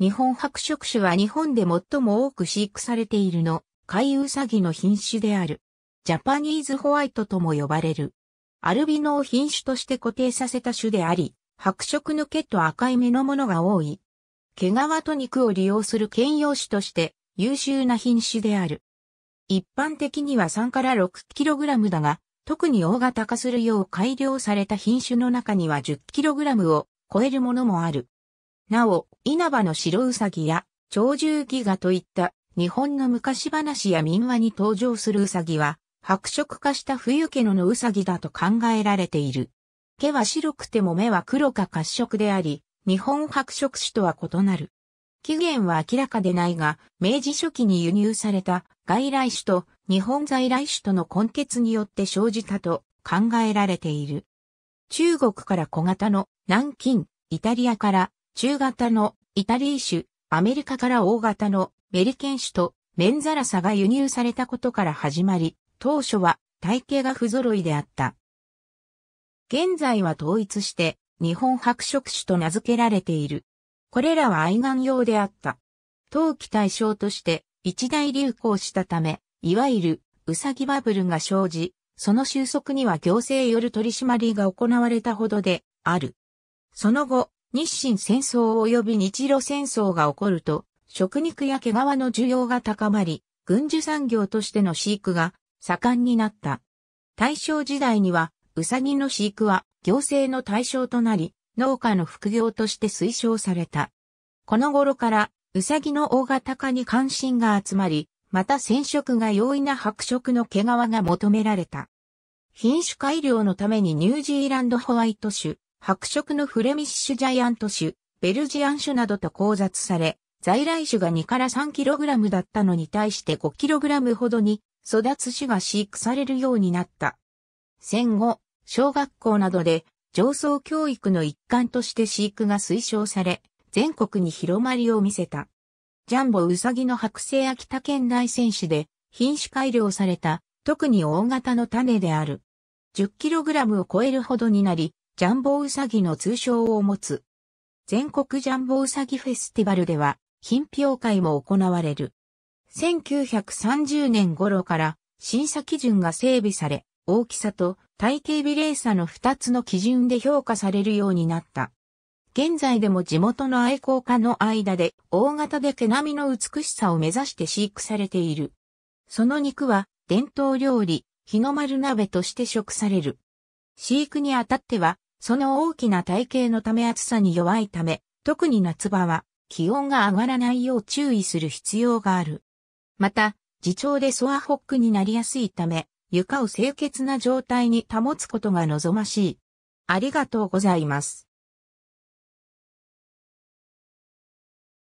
日本白色種は日本で最も多く飼育されているの、海ウサギの品種である。ジャパニーズホワイトとも呼ばれる。アルビノを品種として固定させた種であり、白色の毛と赤い目のものが多い。毛皮と肉を利用する兼用種として優秀な品種である。一般的には3から 6kg だが、特に大型化するよう改良された品種の中には 10kg を超えるものもある。なお、稲葉の白うさぎや、鳥獣戯画といった日本の昔話や民話に登場するうさぎは、白色化した冬毛ののうさぎだと考えられている。毛は白くても目は黒か褐色であり、日本白色種とは異なる。起源は明らかでないが、明治初期に輸入された外来種と日本在来種との根結によって生じたと考えられている。中国から小型の南京、イタリアから中型のイタリー種、アメリカから大型のメリケン種とメンザラサが輸入されたことから始まり、当初は体型が不揃いであった。現在は統一して日本白色種と名付けられている。これらは愛玩用であった。冬季対象として一大流行したため、いわゆるウサギバブルが生じ、その収束には行政よる取り締まりが行われたほどである。その後、日清戦争及び日露戦争が起こると、食肉や毛皮の需要が高まり、軍需産業としての飼育が盛んになった。大正時代には、ウサギの飼育は行政の対象となり、農家の副業として推奨された。この頃から、ウサギの大型化に関心が集まり、また染色が容易な白色の毛皮が求められた。品種改良のためにニュージーランドホワイト種、白色のフレミッシュジャイアント種、ベルジアン種などと交雑され、在来種が2から 3kg だったのに対して 5kg ほどに育つ種が飼育されるようになった。戦後、小学校などで上層教育の一環として飼育が推奨され、全国に広まりを見せた。ジャンボウサギの白星秋田県内選手で品種改良された、特に大型の種である。10kg を超えるほどになり、ジャンボウサギの通称を持つ。全国ジャンボウサギフェスティバルでは、品評会も行われる。1930年頃から審査基準が整備され、大きさと体型美霊差の2つの基準で評価されるようになった。現在でも地元の愛好家の間で大型で毛並みの美しさを目指して飼育されている。その肉は伝統料理、日の丸鍋として食される。飼育にあたってはその大きな体型のため暑さに弱いため、特に夏場は気温が上がらないよう注意する必要がある。また、自重でソアホックになりやすいため、床を清潔な状態に保つことが望ましい。ありがとうございます。